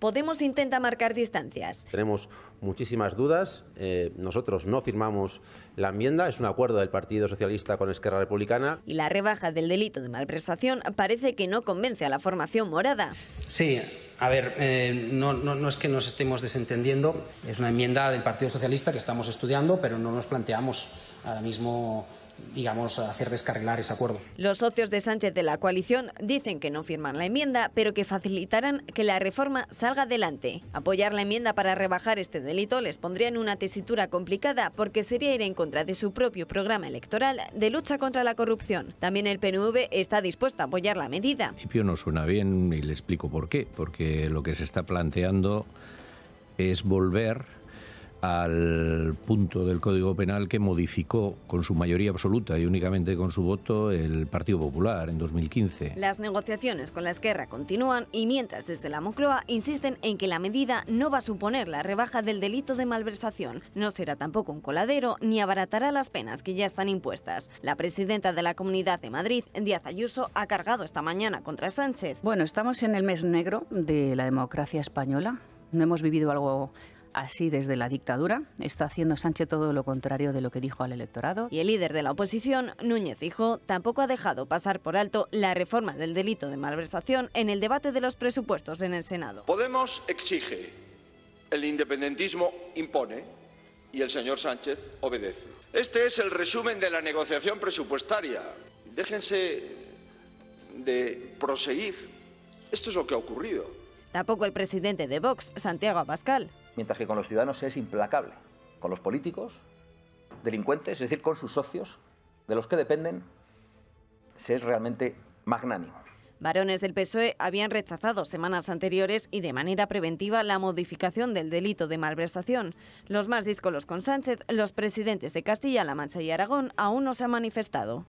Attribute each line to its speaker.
Speaker 1: Podemos intenta marcar distancias.
Speaker 2: Tenemos muchísimas dudas. Eh, nosotros no firmamos la enmienda. Es un acuerdo del Partido Socialista con Esquerra Republicana.
Speaker 1: Y la rebaja del delito de malversación parece que no convence a la formación morada. Sí, a ver, eh, no, es que nos estemos desentendiendo, es una enmienda del Partido Socialista que estamos estudiando, pero no nos planteamos ahora mismo digamos, hacer descarrilar ese acuerdo. Los socios de Sánchez de la coalición dicen que no firman la enmienda, pero que facilitarán que la reforma salga adelante. Apoyar la enmienda para rebajar este delito les pondría en una tesitura complicada porque sería ir en contra de su propio programa electoral de lucha contra la corrupción. También el PNV está dispuesto a apoyar la medida. En
Speaker 2: principio no suena bien y le explico por qué, porque lo que se está planteando es volver al punto del Código Penal que modificó con su mayoría absoluta y únicamente con su voto el Partido Popular en 2015.
Speaker 1: Las negociaciones con la Esquerra continúan y mientras desde la Moncloa insisten en que la medida no va a suponer la rebaja del delito de malversación, no será tampoco un coladero ni abaratará las penas que ya están impuestas. La presidenta de la Comunidad de Madrid, Díaz Ayuso, ha cargado esta mañana contra Sánchez. Bueno, estamos en el mes negro de la democracia española. No hemos vivido algo Así, desde la dictadura, está haciendo Sánchez todo lo contrario de lo que dijo al electorado. Y el líder de la oposición, Núñez Fijo, tampoco ha dejado pasar por alto la reforma del delito de malversación en el debate de los presupuestos en el Senado.
Speaker 3: Podemos exige, el independentismo impone y el señor Sánchez obedece. Este es el resumen de la negociación presupuestaria. Déjense de proseguir. Esto es lo que ha ocurrido.
Speaker 1: Tampoco el presidente de Vox, Santiago Abascal,
Speaker 3: mientras que con los ciudadanos es implacable, con los políticos, delincuentes, es decir, con sus socios, de los que dependen, se es realmente magnánimo.
Speaker 1: Varones del PSOE habían rechazado semanas anteriores y de manera preventiva la modificación del delito de malversación. Los más díscolos con Sánchez, los presidentes de Castilla-La Mancha y Aragón aún no se han manifestado.